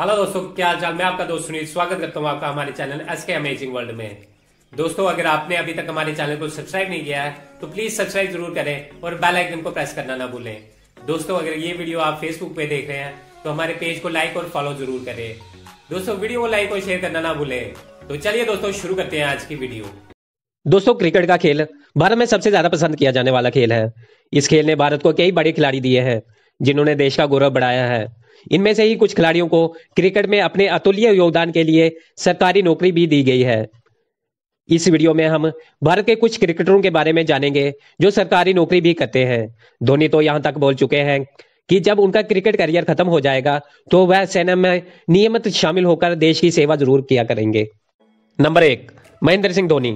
hello दोस्तों क्या हाल चाल मैं आपका दोस्त सुनील स्वागत करता हूँ आपका हमारे channel S K amazing world में दोस्तों अगर आपने अभी तक हमारे चैनल को सब्सक्राइब नहीं किया है तो प्लीज सब्सक्राइब जरूर करें और बेल आइकन को प्रेस करना ना भूलें दोस्तों अगर ये वीडियो आप फेसबुक पे देख रहे हैं तो हमारे पेज को लाइक और फॉलो जरूर करें दोस्तों वीडियो को लाइक और शेयर करना ना भूलें तो चलिए दोस्तों शुरू करते हैं आज की वीडियो दोस्तों क्रिकेट का खेल भारत में सबसे ज्यादा पसंद किया जाने वाला खेल है इस खेल ने भारत को कई बड़े खिलाड़ी दिए हैं जिन्होंने देश का गौरव बढ़ाया है इनमें से ही कुछ खिलाड़ियों को क्रिकेट में अपने अतुल्य योगदान के लिए सरकारी नौकरी भी दी गई है इस वीडियो में हम भारत के कुछ क्रिकेटरों के बारे में जानेंगे जो सरकारी नौकरी भी करते हैं धोनी तो यहां तक बोल चुके हैं कि जब उनका क्रिकेट करियर खत्म हो जाएगा तो वह सेना में नियमित शामिल होकर देश की सेवा जरूर किया करेंगे नंबर एक महेंद्र सिंह धोनी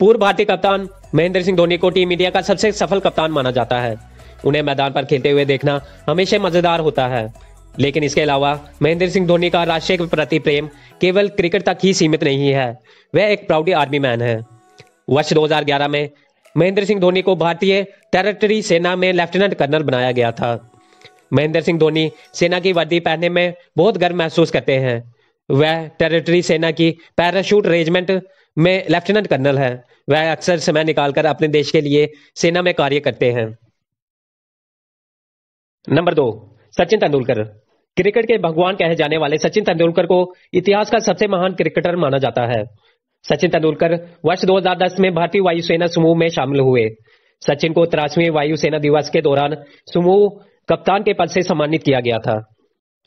पूर्व भारतीय कप्तान महेंद्र सिंह धोनी को टीम इंडिया का सबसे सफल कप्तान माना जाता है उन्हें मैदान पर खेलते हुए देखना हमेशा मजेदार होता है लेकिन इसके अलावा महेंद्र सिंह धोनी का राष्ट्रीय प्रति प्रेम केवल क्रिकेट तक ही सीमित नहीं है वह एक प्राउडी आर्मी मैन है वर्ष 2011 में महेंद्र सिंह धोनी को भारतीय टेरिटरी सेना में लेफ्टिनेंट कर्नल बनाया गया था महेंद्र सिंह धोनी सेना की वर्दी पहनने में बहुत गर्व महसूस करते हैं वह टेरिटरी सेना की पैराशूट रेजिमेंट में लेफ्टिनेंट कर्नल है वह अक्सर समय निकालकर अपने देश के लिए सेना में कार्य करते हैं नंबर दो सचिन तेंदुलकर क्रिकेट के भगवान कहे जाने वाले सचिन तेंदुलकर को इतिहास का सबसे महान क्रिकेटर माना जाता है सचिन तेंदुलकर वर्ष 2010 में भारतीय वायुसेना समूह में शामिल हुए सचिन को तिरासवीं वायुसेना दिवस के दौरान समूह कप्तान के पद से सम्मानित किया गया था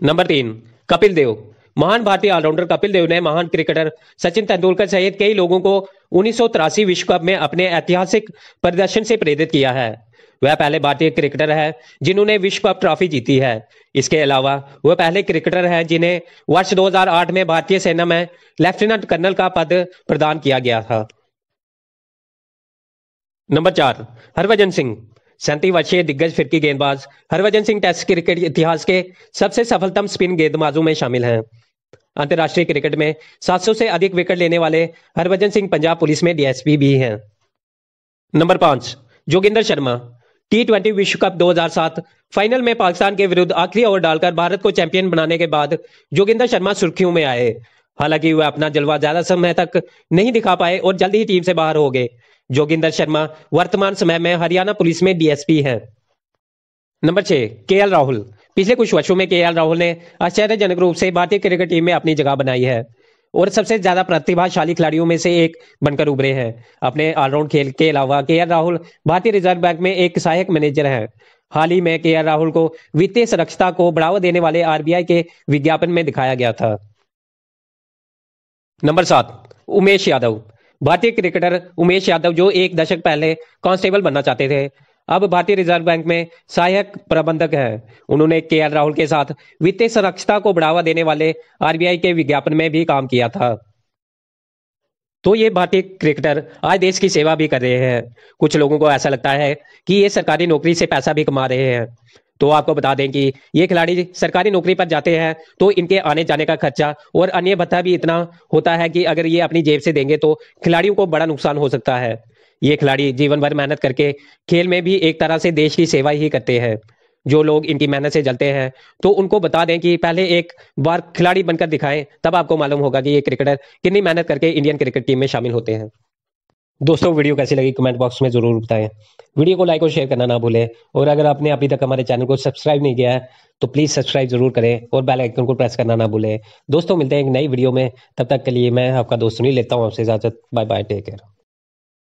नंबर तीन कपिल देव महान भारतीय ऑलराउंडर कपिल देव ने महान क्रिकेटर सचिन तेंदुलकर सहित कई लोगों को उन्नीस विश्व कप में अपने ऐतिहासिक प्रदर्शन से प्रेरित किया है वह पहले भारतीय क्रिकेटर हैं जिन्होंने विश्व कप ट्रॉफी जीती है इसके अलावा वह पहले क्रिकेटर हैं जिन्हें वर्ष 2008 में भारतीय सेना में लेफ्टिनेंट कर्नल का पद प्रदान किया गया था नंबर चार हरभजन सिंह सैंती वर्षीय दिग्गज फिरकी गेंदबाज हरभजन सिंह टेस्ट क्रिकेट इतिहास के सबसे सफलतम स्पिन गेंदबाजों में शामिल हैं अंतरराष्ट्रीय क्रिकेट में 700 से अधिक विकेट लेने वाले हरभजन सिंह पंजाब पुलिस में डीएसपी भी हैं नंबर पांच जोगिंदर शर्मा टी ट्वेंटी विश्व कप 2007 फाइनल में पाकिस्तान के विरुद्ध आखिरी ओवर डालकर भारत को चैंपियन बनाने के बाद जोगिंदर शर्मा सुर्खियों में आए हालांकि वह अपना जलवा ज्यादा समय तक नहीं दिखा पाए और जल्द ही टीम से बाहर हो गए जोगिंदर शर्मा वर्तमान समय में हरियाणा पुलिस में डीएसपी हैं नंबर छह के राहुल पिछले कुछ वर्षों में के राहुल ने आश्चर्यजनक रूप से भारतीय क्रिकेट टीम में अपनी जगह बनाई है और सबसे ज्यादा प्रतिभाशाली खिलाड़ियों में से एक बनकर उभरे हैं अपने ऑलराउंड खेल के अलावा के राहुल भारतीय रिजर्व बैंक में एक सहायक मैनेजर है हाल ही में के राहुल को वित्तीय सुरक्षता को बढ़ावा देने वाले आरबीआई के विज्ञापन में दिखाया गया था नंबर सात उमेश यादव भारतीय क्रिकेटर उमेश यादव जो एक दशक पहले कांस्टेबल बनना चाहते थे अब भारतीय रिजर्व बैंक में सहायक प्रबंधक है उन्होंने के एल राहुल के साथ वित्तीय संरक्षता को बढ़ावा देने वाले आरबीआई के विज्ञापन में भी काम किया था तो ये भारतीय क्रिकेटर आज देश की सेवा भी कर रहे हैं कुछ लोगों को ऐसा लगता है कि ये सरकारी नौकरी से पैसा भी कमा रहे हैं तो आपको बता दें कि ये खिलाड़ी सरकारी नौकरी पर जाते हैं तो इनके आने जाने का खर्चा और अन्य भत्ता भी इतना होता है कि अगर ये अपनी जेब से देंगे तो खिलाड़ियों को बड़ा नुकसान हो सकता है ये खिलाड़ी जीवन भर मेहनत करके खेल में भी एक तरह से देश की सेवा ही करते हैं जो लोग इनकी मेहनत से जलते हैं तो उनको बता दें कि पहले एक बार खिलाड़ी बनकर दिखाएं तब आपको मालूम होगा कि ये क्रिकेटर कितनी मेहनत करके इंडियन क्रिकेट टीम में शामिल होते हैं दोस्तों वीडियो कैसी लगी कमेंट बॉक्स में जरूर बताएं वीडियो को लाइक और शेयर करना ना भूलें और अगर आपने अभी तक हमारे चैनल को सब्सक्राइब नहीं किया है तो प्लीज सब्सक्राइब जरूर करें और बेल आइकन को प्रेस करना ना भूलें दोस्तों मिलते हैं एक नई वीडियो में तब तक के लिए मैं आपका दोस्त नहीं लेता हूँ आपसे इजाजत बाय बाय टेक केयर